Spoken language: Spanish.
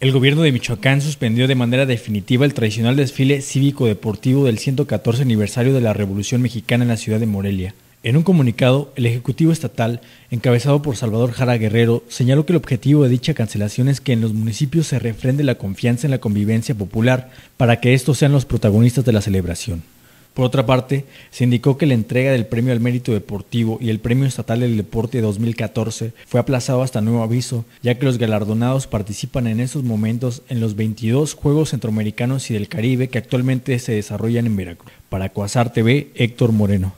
El gobierno de Michoacán suspendió de manera definitiva el tradicional desfile cívico-deportivo del 114 aniversario de la Revolución Mexicana en la ciudad de Morelia. En un comunicado, el Ejecutivo Estatal, encabezado por Salvador Jara Guerrero, señaló que el objetivo de dicha cancelación es que en los municipios se refrende la confianza en la convivencia popular para que estos sean los protagonistas de la celebración. Por otra parte, se indicó que la entrega del Premio al Mérito Deportivo y el Premio Estatal del Deporte 2014 fue aplazado hasta nuevo aviso, ya que los galardonados participan en estos momentos en los 22 Juegos Centroamericanos y del Caribe que actualmente se desarrollan en Veracruz. Para Coazar TV, Héctor Moreno.